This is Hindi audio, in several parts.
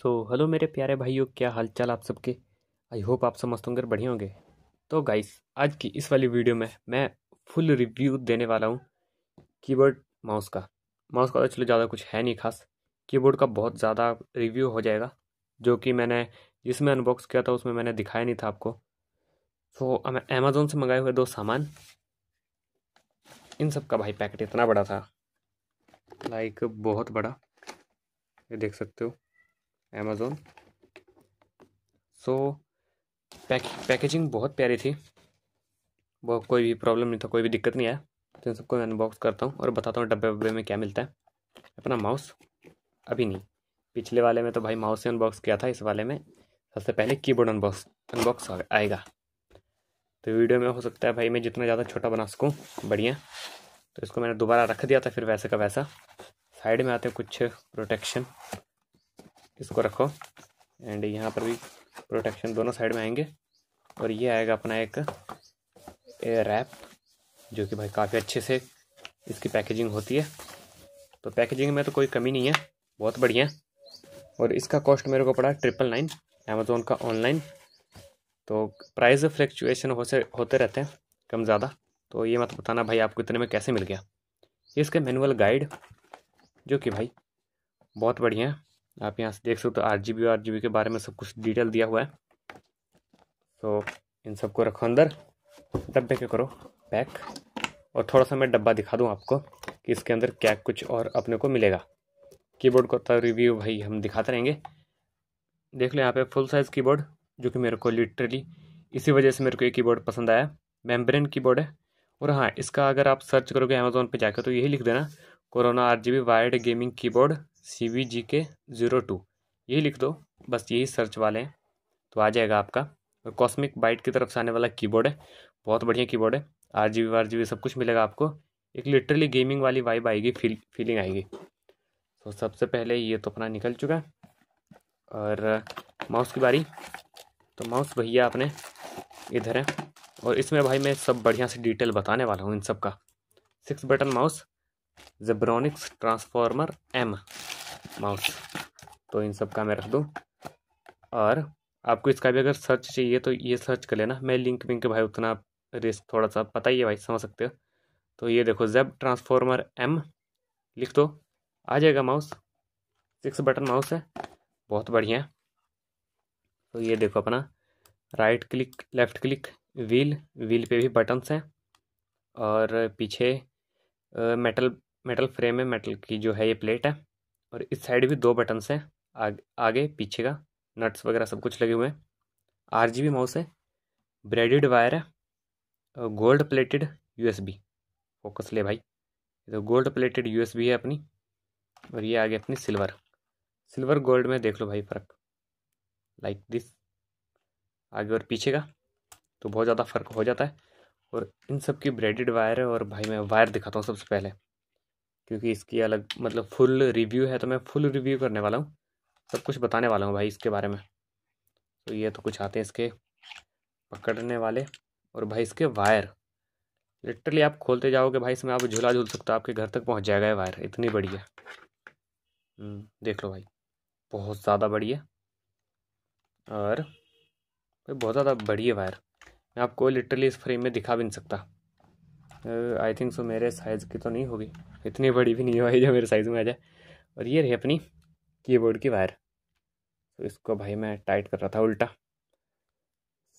सो so, हेलो मेरे प्यारे भाइयों क्या हालचाल आप सबके आई होप आप समझते होंगे बढ़िया होंगे तो गाइस आज की इस वाली वीडियो में मैं फुल रिव्यू देने वाला हूँ कीबोर्ड माउस का माउस का तो चलो ज़्यादा कुछ है नहीं खास कीबोर्ड का बहुत ज़्यादा रिव्यू हो जाएगा जो कि मैंने जिसमें अनबॉक्स किया था उसमें मैंने दिखाया नहीं था आपको सो so, अमेज़ोन से मंगाए हुए दो सामान इन सब का भाई पैकेट इतना बड़ा था लाइक बहुत बड़ा ये देख सकते हो अमेज़ोन सो पैक पैकेजिंग बहुत प्यारी थी वो कोई भी प्रॉब्लम नहीं था कोई भी दिक्कत नहीं आया तो इन सबको मैं अनबॉक्स करता हूँ और बताता हूँ डब्बे वब्बे में क्या मिलता है अपना माउस अभी नहीं पिछले वाले में तो भाई माउस से अनबॉक्स किया था इस वाले में सबसे पहले कीबोर्ड अनबॉक्स अनबॉक्स आएगा तो वीडियो में हो सकता है भाई मैं जितना ज़्यादा छोटा बना सकूँ बढ़िया तो इसको मैंने दोबारा रख दिया था फिर वैसे का वैसा साइड में आते हैं कुछ प्रोटेक्शन इसको रखो एंड यहाँ पर भी प्रोटेक्शन दोनों साइड में आएंगे और ये आएगा अपना एक एयर रैप जो कि भाई काफ़ी अच्छे से इसकी पैकेजिंग होती है तो पैकेजिंग में तो कोई कमी नहीं है बहुत बढ़िया है और इसका कॉस्ट मेरे को पड़ा ट्रिपल नाइन अमेज़ोन का ऑनलाइन तो प्राइस फ्लैक्चुएशन हो से होते रहते हैं कम ज़्यादा तो ये मत बताना भाई आपको इतने में कैसे मिल गया इसके मैनुअल गाइड जो कि भाई बहुत बढ़िया है आप यहाँ से देख सकते हो R G B R G B के बारे में सब कुछ डिटेल दिया हुआ है तो इन सबको रखो अंदर डब्बे के करो पैक और थोड़ा सा मैं डब्बा दिखा दूँ आपको कि इसके अंदर क्या कुछ और अपने को मिलेगा कीबोर्ड को तो रिव्यू भाई हम दिखाते रहेंगे देख लो यहाँ पे फुल साइज़ कीबोर्ड जो कि मेरे को लिटरली इसी वजह से मेरे को ये कीबोर्ड पसंद आया मेम्ब्रेन कीबोर्ड है और हाँ इसका अगर आप सर्च करोगे अमेज़ोन पे जाकर तो यही लिख देना corona R G B wired gaming keyboard C V G के ज़ीरो टू यही लिख दो बस यही सर्च वाले हैं तो आ जाएगा आपका और कॉस्मिक बाइट की तरफ से आने वाला कीबोर्ड है बहुत बढ़िया कीबोर्ड है आर जी वार जी सब कुछ मिलेगा आपको एक लिटरली गेमिंग वाली वाइब आएगी फील फीलिंग आएगी तो सबसे पहले ये तो अपना निकल चुका और माउस की बारी तो माउस भैया आपने इधर है और इसमें भाई मैं सब बढ़िया से डिटेल बताने वाला हूँ इन सब का six button mouse Zebronics transformer M mouse तो इन सब का मैं रख दूँ और आपको इसका भी अगर सर्च चाहिए तो ये सर्च कर लेना मैं लिंक विंक भाई उतना रिस्क थोड़ा सा पता ही है भाई समझ सकते हो तो ये देखो जेब ट्रांसफॉर्मर एम लिख दो आ जाएगा माउस सिक्स बटन माउस है बहुत बढ़िया तो ये देखो अपना right click left click wheel wheel पे भी बटन्स हैं और पीछे मेटल मेटल फ्रेम है मेटल की जो है ये प्लेट है और इस साइड भी दो बटन्स हैं आग, आगे पीछे का नट्स वगैरह सब कुछ लगे हुए हैं आर जी बी माउस है ब्रेडेड वायर है gold plated U S B focus ले भाई तो gold plated U S B है अपनी और ये आगे अपनी सिल्वर सिल्वर गोल्ड में देख लो भाई फ़र्क लाइक दिस आगे और पीछे का तो बहुत ज़्यादा फ़र्क हो जाता है और इन सब की ब्रेडेड वायर है और भाई मैं वायर दिखाता हूँ सबसे पहले क्योंकि इसकी अलग मतलब फुल रिव्यू है तो मैं फुल रिव्यू करने वाला हूँ सब कुछ बताने वाला हूँ भाई इसके बारे में तो ये तो कुछ आते हैं इसके पकड़ने वाले और भाई इसके वायर लिटरली आप खोलते जाओगे भाई इसमें आप झूला झूल सकते हो आपके घर तक पहुँच जाएगा ये वायर इतनी बड़ी है हम्म, देख लो भाई बहुत ज़्यादा बड़ी है और बहुत ज़्यादा बड़ी है वायर मैं आपको लिटरली इस फ्रेम में दिखा भी नहीं सकता आई थिंक सो मेरे साइज़ की तो नहीं होगी इतनी बड़ी भी नहीं होगी जो मेरे साइज़ में आ जाए और ये रही अपनी कीबोर्ड की वायर तो इसको भाई मैं टाइट कर रहा था उल्टा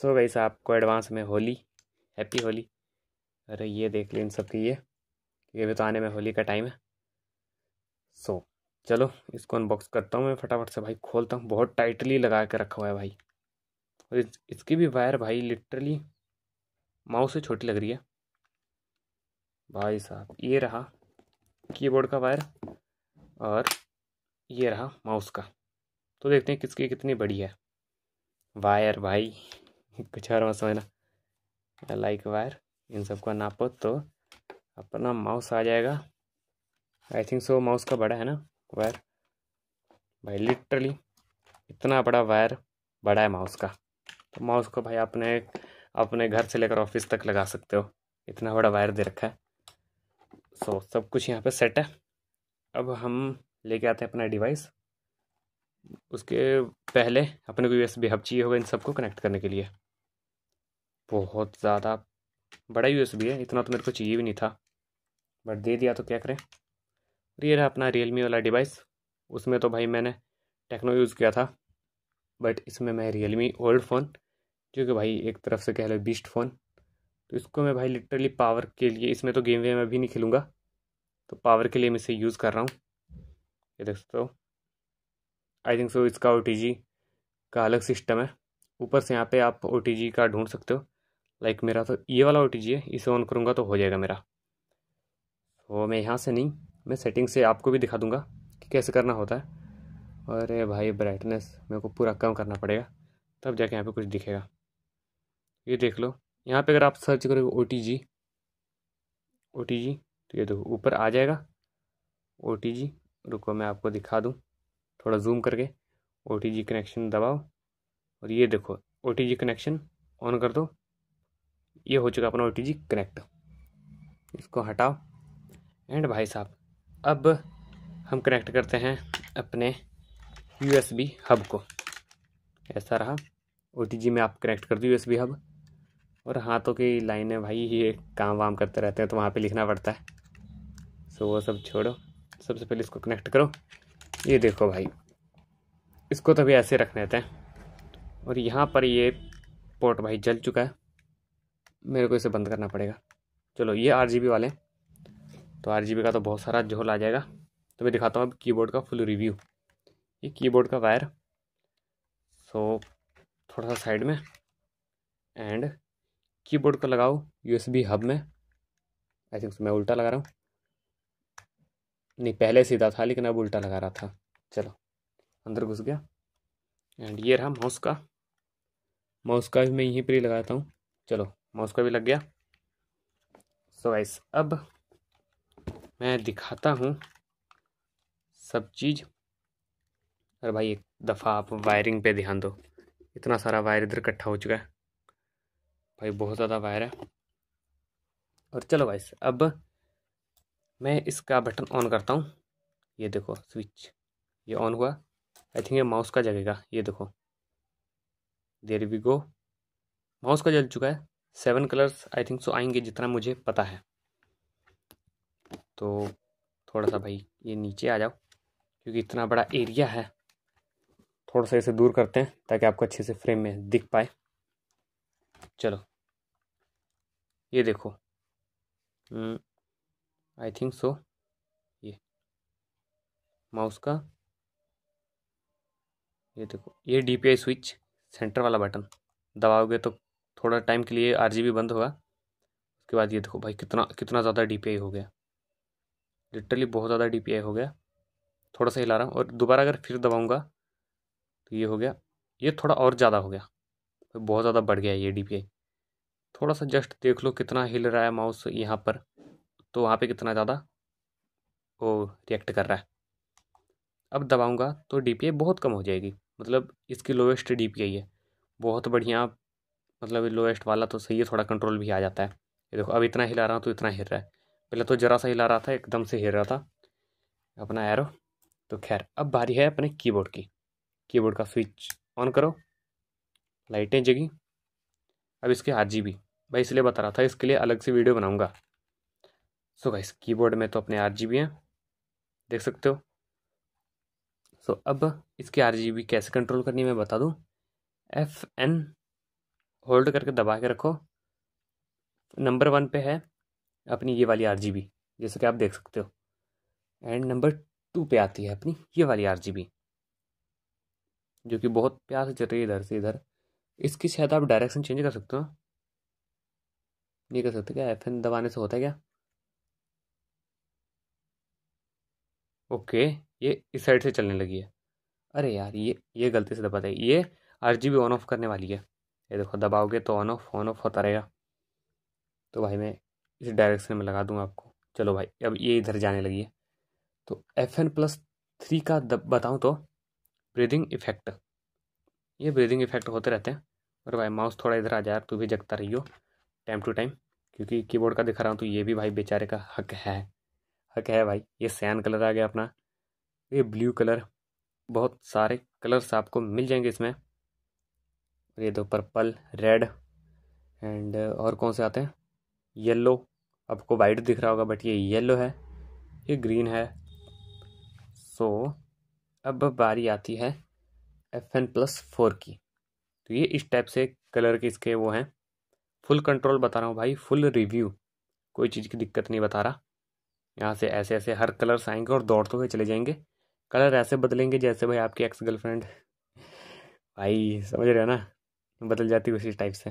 सो भाई साहब आपको एडवांस में होली हैप्पी होली अरे ये देख ली इन सब की ये ये भी तो आने में होली का टाइम है सो so, चलो इसको अनबॉक्स करता हूँ मैं फटाफट से भाई खोलता हूँ बहुत टाइटली लगा के रखा हुआ है भाई और इस, इसकी भी वायर भाई लिटरली माउस से छोटी लग रही है भाई साहब ये रहा कीबोर्ड का वायर और ये रहा माउस का तो देखते हैं किसकी कितनी बड़ी है वायर भाई कुछ और मत समझना लाइक वायर इन सबको नापो तो अपना माउस आ जाएगा आई थिंक सो माउस का बड़ा है ना वायर भाई लिटरली इतना बड़ा वायर बड़ा है माउस का तो माउस को भाई अपने अपने घर से लेकर ऑफिस तक लगा सकते हो इतना बड़ा वायर दे रखा है सो so, सब कुछ यहाँ पे सेट है अब हम लेके आते हैं अपना डिवाइस उसके पहले अपने को बी हब चाहिए होगा इन सबको कनेक्ट करने के लिए बहुत ज़्यादा बड़ा बी है इतना तो मेरे को चाहिए भी नहीं था बट दे दिया तो क्या करें ये रहा अपना रियलमी वाला डिवाइस उसमें तो भाई मैंने टेक्नो यूज़ किया था बट इसमें मैं रियल मी ओल्ड फ़ोन जो कि भाई एक तरफ से कह लो बीस्ट फ़ोन तो इसको मैं भाई लिटरली पावर के लिए इसमें तो गेम वे मैं अभी नहीं खेलूँगा तो पावर के लिए मैं इसे यूज़ कर रहा हूँ ये देख सकते हो आई थिंक सो इसका ओ का अलग सिस्टम है ऊपर से यहाँ पे आप ओ का ढूंढ सकते हो लाइक मेरा तो ये वाला ओ है इसे ऑन करूँगा तो हो जाएगा मेरा तो मैं यहाँ से नहीं मैं सेटिंग से आपको भी दिखा दूँगा कि कैसे करना होता है अरे भाई ब्राइटनेस मेरे को पूरा कम करना पड़ेगा तब जाके यहाँ पर कुछ दिखेगा ये देख लो यहाँ पे अगर आप सर्च करोगे ओ टी जी ओ टी जी तो ये देखो ऊपर आ जाएगा ओ टी जी रुको मैं आपको दिखा दूँ थोड़ा जूम करके ओ टी जी कनेक्शन दबाओ और ये देखो O T G connection on कर दो ये हो चुका अपना ओ टी जी कनेक्ट इसको हटाओ एंड भाई साहब अब हम कनेक्ट करते हैं अपने यू एस बी हब को ऐसा रहा ओ टी जी में आप कनेक्ट कर दो यू एस बी हब और हाथों की है भाई ये काम वाम करते रहते हैं तो वहाँ पे लिखना पड़ता है सो वो सब छोड़ो सबसे पहले इसको कनेक्ट करो ये देखो भाई इसको तो भी ऐसे रख लेते हैं और यहाँ पर ये पोर्ट भाई जल चुका है मेरे को इसे बंद करना पड़ेगा चलो ये आर वाले तो आर का तो बहुत सारा झोल आ जाएगा तो मैं दिखाता हूँ अब कीबोर्ड का फुल रिव्यू ये कीबोर्ड का वायर सो थोड़ा सा साइड में एंड कीबोर्ड को लगाओ यूएसबी हब में आई थिंक मैं उल्टा लगा रहा हूँ नहीं पहले सीधा था लेकिन अब उल्टा लगा रहा था चलो अंदर घुस गया एंड ये रहा माउस का माउस का भी मैं यहीं पर ही लगाता हूँ चलो माउस का भी लग गया सो so गाइस अब मैं दिखाता हूँ सब चीज़ अरे भाई एक दफ़ा आप वायरिंग पे ध्यान दो इतना सारा वायर इधर इकट्ठा हो चुका है भाई बहुत ज़्यादा वायर है और चलो भाई अब मैं इसका बटन ऑन करता हूँ ये देखो स्विच ये ऑन हुआ आई थिंक ये माउस का जगेगा ये देखो देर वी गो माउस का जल चुका है seven colours I think so आएंगे जितना मुझे पता है तो थोड़ा सा भाई ये नीचे आ जाओ क्योंकि इतना बड़ा एरिया है थोड़ा सा इसे दूर करते हैं ताकि आपको अच्छे से फ्रेम में दिख पाए चलो ये देखो आई थिंक सो ये माउस का ये देखो ये डीपीआई स्विच सेंटर वाला बटन दबाओगे तो थोड़ा टाइम के लिए आरजीबी बंद होगा उसके बाद ये देखो भाई कितना कितना ज़्यादा डीपीआई हो गया लिटरली बहुत ज़्यादा डीपीआई हो गया थोड़ा सा हिला रहा हूँ और दोबारा अगर फिर दबाऊँगा तो ये हो गया ये थोड़ा और ज़्यादा हो गया तो बहुत ज़्यादा बढ़ गया है ये डी थोड़ा सा जस्ट देख लो कितना हिल रहा है माउस यहाँ पर तो वहाँ पे कितना ज़्यादा वो रिएक्ट कर रहा है अब दबाऊँगा तो डी बहुत कम हो जाएगी मतलब इसकी लोएस्ट डी पी है बहुत बढ़िया मतलब लोएस्ट वाला तो सही है थोड़ा कंट्रोल भी आ जाता है ये देखो अब इतना हिला रहा हूँ तो इतना हिल रहा है पहले तो ज़रा सा हिला रहा था एकदम से हिल रहा था अपना एरो तो खैर अब बारी है अपने कीबोर्ड की कीबोर्ड का स्विच ऑन करो लाइटें जगी अब इसके आर जी बी भाई इसलिए बता रहा था इसके लिए अलग से वीडियो बनाऊंगा सो गाइस कीबोर्ड में तो अपने आर जी बी हैं देख सकते हो सो अब इसके आर जी बी कैसे कंट्रोल करनी है मैं बता दूँ एफ एन होल्ड करके दबा के रखो नंबर वन पे है अपनी ये वाली आर जी बी जैसे कि आप देख सकते हो एंड नंबर टू पे आती है अपनी ये वाली आर जी बी जो कि बहुत प्यार से चल रही है इधर से इधर इसकी शायद आप डायरेक्शन चेंज कर सकते हो नहीं कर सकते क्या एफ एन दबाने से होता है क्या ओके ये इस साइड से चलने लगी है अरे यार ये ये गलती से दबाता है ये आर जी ऑन ऑफ करने वाली है ये देखो दबाओगे तो ऑन ऑफ ऑन ऑफ होता रहेगा तो भाई मैं इस डायरेक्शन में लगा दूंगा आपको चलो भाई अब ये इधर जाने लगी है तो एफ एन प्लस थ्री का बताऊँ तो ब्रीदिंग इफेक्ट ये ब्रीदिंग इफेक्ट होते रहते हैं और भाई माउस थोड़ा इधर आ जा तू भी जगता रहियो टाइम टू टाइम क्योंकि कीबोर्ड का दिखा रहा हूँ तो ये भी भाई बेचारे का हक है हक है भाई ये सैन कलर आ गया अपना ये ब्लू कलर बहुत सारे कलर्स आपको मिल जाएंगे इसमें ये दो पर्पल रेड एंड और कौन से आते हैं येलो आपको वाइट दिख रहा होगा बट ये येलो है ये ग्रीन है सो अब बारी आती है एफ एन प्लस फोर की तो ये इस टाइप से कलर के इसके वो हैं फुल कंट्रोल बता रहा हूँ भाई फुल रिव्यू कोई चीज़ की दिक्कत नहीं बता रहा यहाँ से ऐसे ऐसे हर कलर्स आएंगे और दौड़ते हुए चले जाएंगे कलर ऐसे बदलेंगे जैसे भाई आपकी एक्स गर्लफ्रेंड भाई समझ रहे हो ना बदल जाती है उसी टाइप से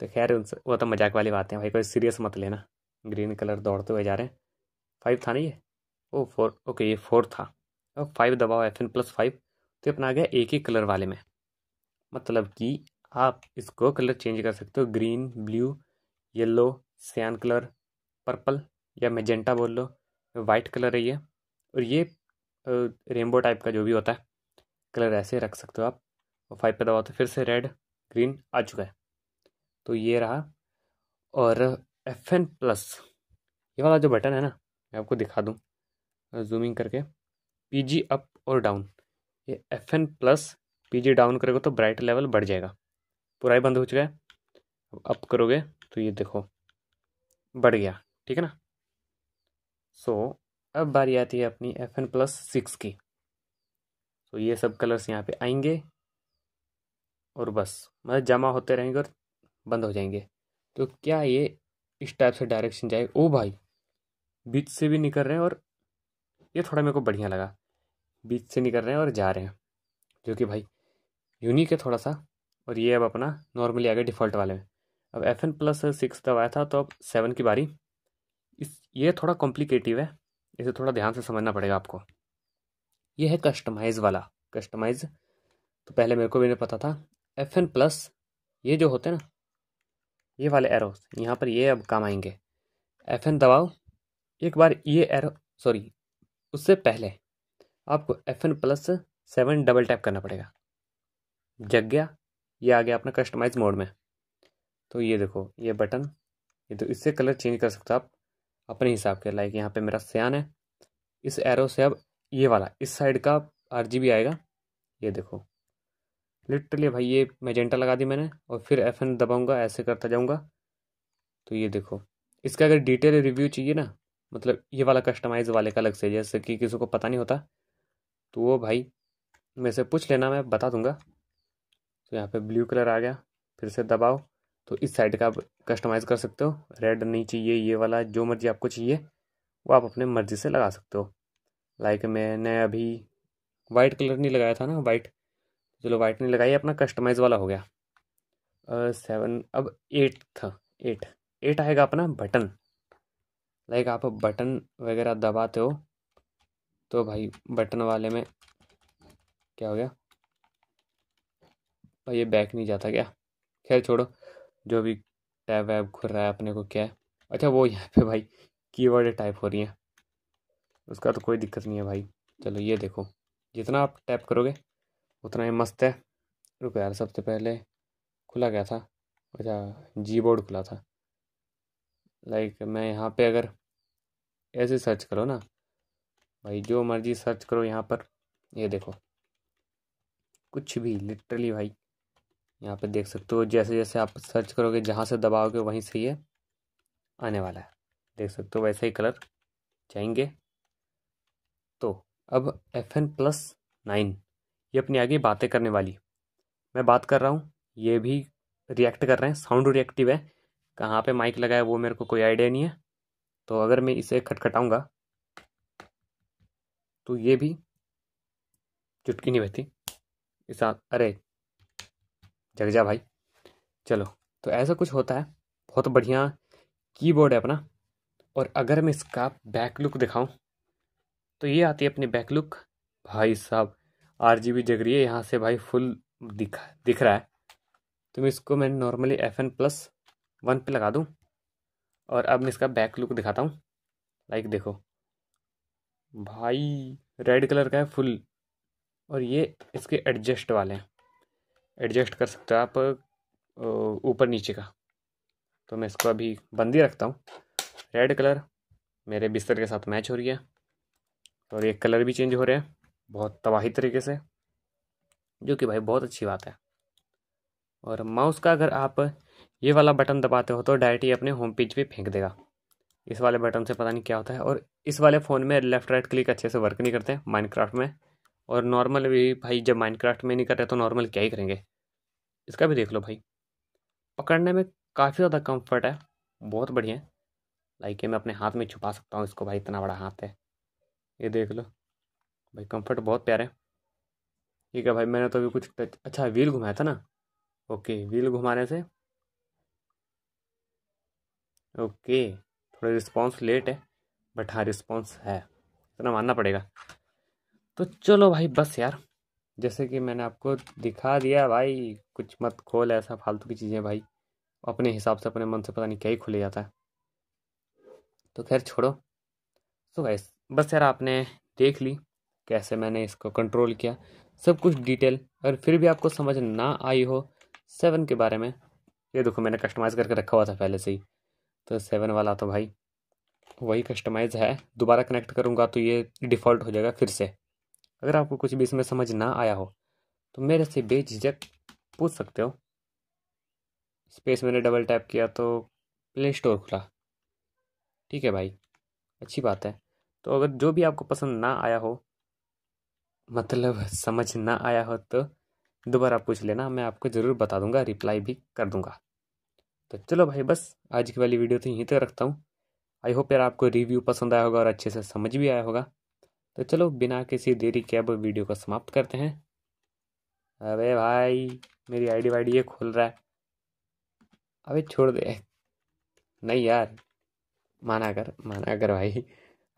तो खैर उनसे वो तो मजाक वाली बातें हैं भाई कोई सीरियस मत लेना ग्रीन कलर दौड़ते हुए जा रहे हैं फाइव था नहीं ये ओ फोर ओके ये फोर था फाइव दबाओ एफ एन प्लस फाइव फिर अपना आ गया एक ही कलर वाले में मतलब कि आप इसको कलर चेंज कर सकते हो green blue yellow cyan colour purple या मेजेंटा बोल लो वाइट कलर है ये और ये रेनबो टाइप का जो भी होता है कलर ऐसे रख सकते हो आप और फाइव पे दबाओ तो फिर से रेड ग्रीन आ चुका है तो ये रहा और एफ एन प्लस ये वाला जो बटन है ना मैं आपको दिखा दूँ जूमिंग करके पी जी अप और डाउन ये F N plus P G down करेगा तो ब्राइट लेवल बढ़ जाएगा पूरा ही बंद हो चुका है अब अप करोगे तो ये देखो बढ़ गया ठीक है ना सो so, अब बारी आती है अपनी एफ एन प्लस सिक्स की सो so, ये सब कलर्स यहाँ पे आएंगे और बस मतलब जमा होते रहेंगे और बंद हो जाएंगे तो क्या ये इस टाइप से डायरेक्शन जाए ओ भाई बीच से भी निकल रहे हैं और ये थोड़ा मेरे को बढ़िया लगा बीच से निकल रहे हैं और जा रहे हैं जो कि भाई यूनिक है थोड़ा सा और ये अब अपना नॉर्मली आ गया डिफ़ॉल्ट वाले में अब एफ एन प्लस सिक्स दबाया था तो अब सेवन की बारी इस ये थोड़ा कॉम्प्लिकेटिव है इसे थोड़ा ध्यान से समझना पड़ेगा आपको ये है कस्टमाइज़ वाला कस्टमाइज़ तो पहले मेरे को भी नहीं पता था एफ एन प्लस ये जो होते हैं ना ये वाले एरो यहाँ पर ये अब काम आएंगे एफ एन दबाओ एक बार ये एरो सॉरी उससे पहले आपको F N plus seven double tap करना पड़ेगा जग गया ये आ गया अपना कस्टमाइज मोड में तो ये देखो ये बटन ये तो इससे कलर चेंज कर सकते हो आप अपने हिसाब के लाइक यहाँ पे मेरा सियान है इस एरो से अब ये वाला इस साइड का आर आएगा ये देखो लिटरली भाई ये मैजेंटा लगा दी मैंने और फिर एफ एन दबाऊँगा ऐसे करता जाऊँगा तो ये देखो इसका अगर डिटेल रिव्यू चाहिए ना मतलब ये वाला कस्टमाइज वाले का अलग से जैसे कि किसी को पता नहीं होता तो वो भाई मेरे से पूछ लेना मैं बता दूंगा तो यहाँ पे ब्लू कलर आ गया फिर से दबाओ तो इस साइड का आप कस्टमाइज़ कर सकते हो रेड नहीं चाहिए ये वाला जो मर्जी आपको चाहिए वो आप अपने मर्ज़ी से लगा सकते हो लाइक मैंने अभी वाइट कलर नहीं लगाया था ना वाइट चलो वाइट नहीं लगाई अपना कस्टमाइज़ वाला हो गया सेवन अब एट था एट एट आएगा अपना बटन लाइक आप बटन वगैरह दबाते हो तो भाई बटन वाले में क्या हो गया भाई ये बैक नहीं जाता क्या खैर छोड़ो जो भी टैब वैब खुल रहा है अपने को क्या है अच्छा वो यहाँ पे भाई कीवर्ड टाइप हो रही हैं उसका तो कोई दिक्कत नहीं है भाई चलो ये देखो जितना आप टैप करोगे उतना ही मस्त है रुको यार सबसे पहले खुला गया था अच्छा जी बोर्ड खुला था लाइक मैं यहाँ पे अगर ऐसे सर्च करो ना भाई जो मर्जी सर्च करो यहाँ पर ये देखो कुछ भी लिटरली भाई यहाँ पर देख सकते हो जैसे जैसे आप सर्च करोगे जहाँ से दबाओगे वहीं से ये आने वाला है देख सकते हो वैसे ही कलर जाएंगे तो अब एफ एन प्लस नाइन ये अपनी आगे बातें करने वाली मैं बात कर रहा हूँ ये भी रिएक्ट कर रहे हैं साउंड रिएक्टिव है कहाँ पे माइक लगाया वो मेरे को कोई आइडिया नहीं है तो अगर मैं इसे खटखटाऊँगा तो ये भी चुटकी नहीं बहती इस अरे जग जा भाई चलो तो ऐसा कुछ होता है बहुत बढ़िया कीबोर्ड है अपना और अगर मैं इसका बैक लुक दिखाऊं तो ये आती है अपनी बैक लुक भाई साहब आर जी बी जग रही है यहाँ से भाई फुल दिखा दिख रहा है तो मैं इसको मैं normally F N plus one पे लगा दूँ और अब मैं इसका बैक लुक दिखाता हूँ लाइक देखो भाई रेड कलर का है फुल और ये इसके एडजस्ट वाले हैं एडजस्ट कर सकते हो आप ऊपर नीचे का तो मैं इसको अभी बंद ही रखता हूँ रेड कलर मेरे बिस्तर के साथ मैच हो रही है और ये कलर भी चेंज हो रहे हैं बहुत तबाही तरीके से जो कि भाई बहुत अच्छी बात है और माउस का अगर आप ये वाला बटन दबाते हो तो डायरेक्ट ही अपने होम पेज पे फेंक देगा इस वाले बटन से पता नहीं क्या होता है और इस वाले फ़ोन में लेफ़्ट राइट क्लिक अच्छे से वर्क नहीं करते माइनक्राफ्ट में और नॉर्मल भी भाई जब माइनक्राफ्ट में नहीं कर रहे तो नॉर्मल क्या ही करेंगे इसका भी देख लो भाई पकड़ने में काफ़ी ज़्यादा कम्फर्ट है बहुत बढ़िया है लाइक मैं अपने हाथ में छुपा सकता हूँ इसको भाई इतना बड़ा हाथ है ये देख लो भाई कम्फर्ट बहुत प्यारे ठीक है भाई मैंने तो अभी कुछ टच अच्छा व्हील घुमाया था ना ओके व्हील घुमाने से ओके थोड़ा रिस्पॉन्स लेट है बट हाँ रिस्पॉन्स है इतना मानना पड़ेगा तो चलो भाई बस यार जैसे कि मैंने आपको दिखा दिया भाई कुछ मत खोल ऐसा फालतू की चीज़ें भाई अपने हिसाब से अपने मन से पता नहीं क्या ही खुले जाता है तो खैर छोड़ो सो गैस बस यार आपने देख ली कैसे मैंने इसको कंट्रोल किया सब कुछ डिटेल अगर फिर भी आपको समझ ना आई हो सेवन के बारे में ये देखो मैंने कस्टमाइज़ करके रखा हुआ था पहले से ही तो सेवन वाला तो भाई वही कस्टमाइज़ है दोबारा कनेक्ट करूँगा तो ये डिफ़ॉल्ट हो जाएगा फिर से अगर आपको कुछ भी इसमें समझ ना आया हो तो मेरे से बेझिझक पूछ सकते हो स्पेस मैंने डबल टैप किया तो प्ले स्टोर खुला ठीक है भाई अच्छी बात है तो अगर जो भी आपको पसंद ना आया हो मतलब समझ ना आया हो तो दोबारा पूछ लेना मैं आपको ज़रूर बता दूंगा रिप्लाई भी कर दूंगा तो चलो भाई बस आज की वाली वीडियो तो यहीं तक रखता हूँ आई होप यार आपको रिव्यू पसंद आया होगा और अच्छे से समझ भी आया होगा तो चलो बिना किसी देरी के अब वीडियो को समाप्त करते हैं अरे भाई मेरी आईडी वाईडी ये खुल रहा है अबे छोड़ दे नहीं यार माना कर माना कर भाई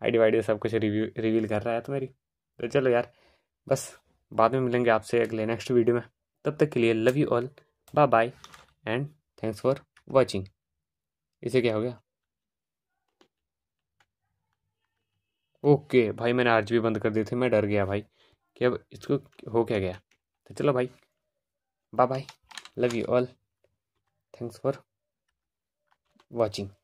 आईडी वाईडी सब कुछ रिव्यू रिवील कर रहा है तो मेरी तो चलो यार बस बाद में मिलेंगे आपसे अगले नेक्स्ट वीडियो में तब तक के लिए love you all bye bye and thanks for watching इसे क्या हो गया ओके भाई मैंने भी बंद कर दिए थे मैं डर गया भाई कि अब इसको हो क्या गया तो चलो भाई bye bye love you all thanks for watching